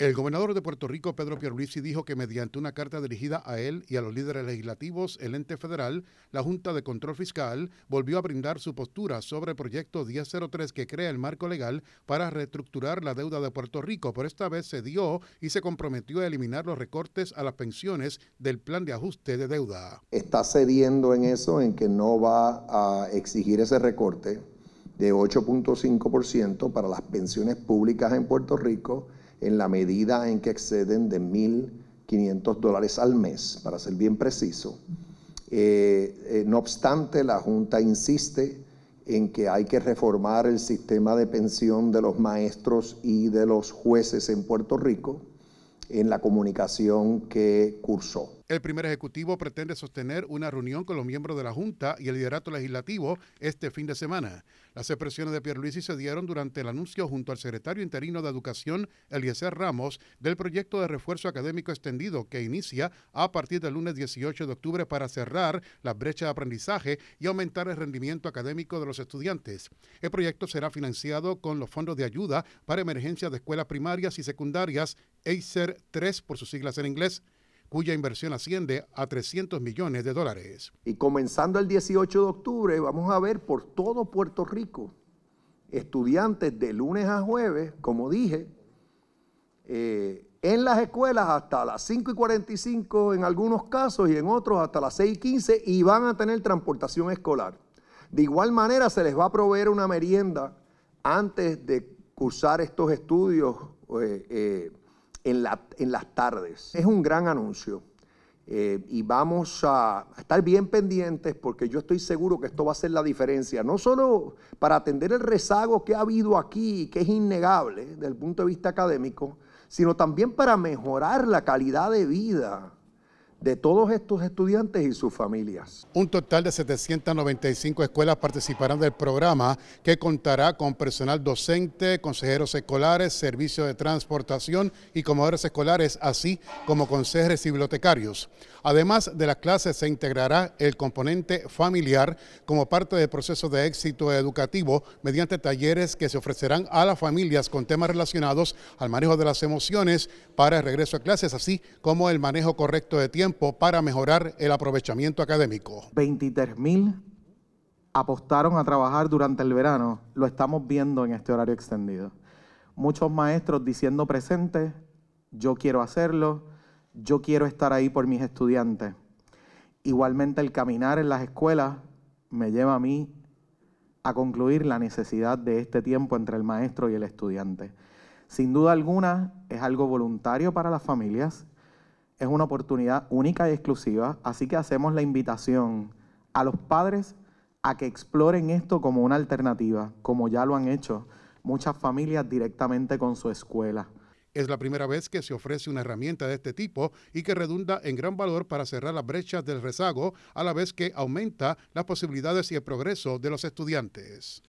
El gobernador de Puerto Rico, Pedro Pierluisi, dijo que mediante una carta dirigida a él y a los líderes legislativos, el ente federal, la Junta de Control Fiscal, volvió a brindar su postura sobre el proyecto 1003 que crea el marco legal para reestructurar la deuda de Puerto Rico, Por esta vez cedió y se comprometió a eliminar los recortes a las pensiones del plan de ajuste de deuda. Está cediendo en eso, en que no va a exigir ese recorte de 8.5% para las pensiones públicas en Puerto Rico en la medida en que exceden de 1.500 dólares al mes, para ser bien preciso. Eh, eh, no obstante, la Junta insiste en que hay que reformar el sistema de pensión de los maestros y de los jueces en Puerto Rico en la comunicación que cursó. El primer ejecutivo pretende sostener una reunión con los miembros de la Junta y el liderato legislativo este fin de semana. Las expresiones de Pierluisi se dieron durante el anuncio junto al secretario interino de Educación, Eliezer Ramos, del proyecto de refuerzo académico extendido que inicia a partir del lunes 18 de octubre para cerrar la brecha de aprendizaje y aumentar el rendimiento académico de los estudiantes. El proyecto será financiado con los fondos de ayuda para emergencias de escuelas primarias y secundarias, ACER 3 por sus siglas en inglés cuya inversión asciende a 300 millones de dólares. Y comenzando el 18 de octubre, vamos a ver por todo Puerto Rico estudiantes de lunes a jueves, como dije, eh, en las escuelas hasta las 5 y 45 en algunos casos y en otros hasta las 6 y 15 y van a tener transportación escolar. De igual manera se les va a proveer una merienda antes de cursar estos estudios eh, eh, en, las tardes. Es un gran anuncio. Eh, y vamos a, estar bien pendientes porque yo estoy seguro que esto va a ser la diferencia, no solo para atender el rezago que ha habido aquí, que es innegable desde el punto de vista académico, sino también para mejorar la calidad de vida de todos estos estudiantes y sus familias. Un total de 795 escuelas participarán del programa que contará con personal docente, consejeros escolares, servicios de transportación y comodores escolares, así como consejeros y bibliotecarios. Además de las clases se integrará el componente familiar como parte del proceso de éxito educativo mediante talleres que se ofrecerán a las familias con temas relacionados al manejo de las emociones para el regreso a clases, así como el manejo correcto de tiempo para mejorar el aprovechamiento académico. 23 mil apostaron a trabajar durante el verano, lo estamos viendo en este horario extendido. Muchos maestros diciendo presente, yo quiero hacerlo, yo quiero estar ahí por mis estudiantes. Igualmente el caminar en las escuelas me lleva a mí a concluir la necesidad de este tiempo entre el maestro y el estudiante. Sin duda alguna es algo voluntario para las familias, es una oportunidad única y exclusiva, así que hacemos la invitación a los padres a que exploren esto como una alternativa, como ya lo han hecho muchas familias directamente con su escuela. Es la primera vez que se ofrece una herramienta de este tipo y que redunda en gran valor para cerrar las brechas del rezago, a la vez que aumenta las posibilidades y el progreso de los estudiantes.